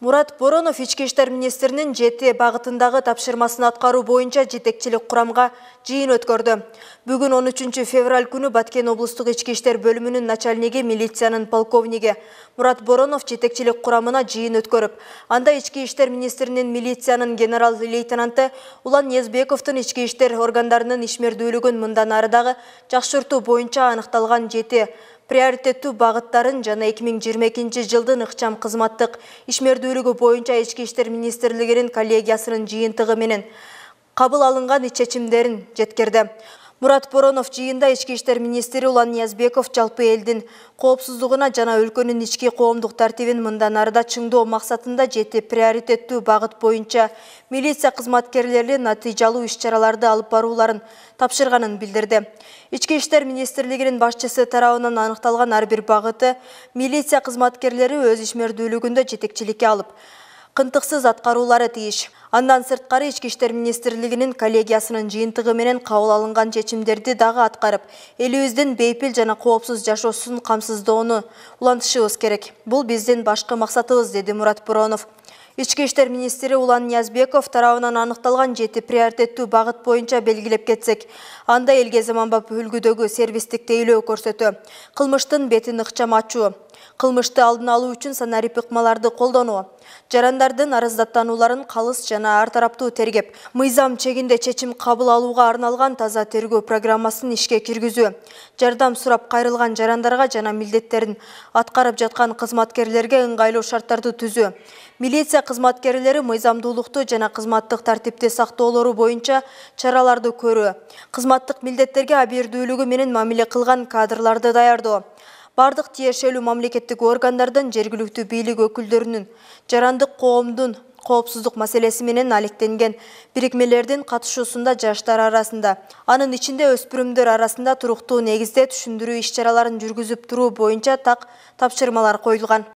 мурат боронов ички иштер министринин жети багытындагы тапшырмасын аткаруу боюнча жетекчилик курамга жыйын өткөрдү бүгүн он үчүнчү февраль күнү баткен облустук ички иштер бөлүмүнүн начальниги милициянын полковниги мурат боронов жетекчилик курамына жыйын өткөрүп анда ички иштер министринин милициянын генерал лейтенанты улан ниязбековдун ички иштер органдарынын ишмердүүлүгүн мындан ары дагы жакшыртуу боюнча аныкталган жети приоритеттүү бағыттарын жана 2022 жылдын ыкчам кызматтык ишмердүүлүгү боюнча ички иштер министрлигинин коллегиясынын жыйынтыгы менен кабыл алынган чечимдерин жеткирди мурат боронов жыйында ички иштер министри улан ниязбеков жалпы элдин коопсуздугуна жана өлкөнүн ички коомдук тартибин мындан ары да чыңдоо максатында жети приоритеттүү багыт боюнча милиция кызматкерлери натыйжалуу иш чараларды алып барууларын тапшырганын билдирди ички иштер министрлигинин башчысы тарабынан аныкталган ар бир багыты милиция кызматкерлери өз ишмердүүлүгүндө жетекчиликке алып кынтыксыз аткаруулары тийиш андан сырткары ички иштер министрлигинин коллегиясынын жыйынтыгы менен кабыл алынган чечимдерди дагы аткарып элибиздин бейпил жана коопсуз жашоосун камсыздоону улантышыбыз керек бул биздин башкы максатыбыз деди мурат боронов ички иштер министри улан ниязбеков тарабынан аныкталган 7 приоритеттүү багыт боюнча белгилеп кетсек анда элге заманбап үлгүдөгү сервистик тейлөө көрсөтүү кылмыштын бетин ыкчам ачуу кылмышты алдын алуу үчүн санарип ыкмаларды колдонуу жарандардын арыздаттанууларын калыс жана ар тараптуу тергеп мыйзам чегинде чечим кабыл алууга арналган таза тергөө программасын ишке киргизүү жардам сурап кайрылган жарандарга жана милдеттерин аткарып жаткан кызматкерлерге ыңгайлуу шарттарды түзүү милиция кызматкерлери мыйзамдуулукту жана кызматтык тартипти сактоолору боюнча чараларды көрүү кызматтык милдеттерге абийирдүүлүгү менен мамиле кылган кадрларды даярдоо бардык тиешелүү мамлекеттик органдардын жергиликтүү бийлик өкүлдөрүнүн жарандык коомдун коопсуздук маселеси менен алектенген бирикмелердин катышуусунда жаштар арасында анын ичинде өспүрүмдөр арасында туруктуу негизде түшүндүрүү иш чараларын жүргүзүп туруу боюнча так тапшырмалар коюлган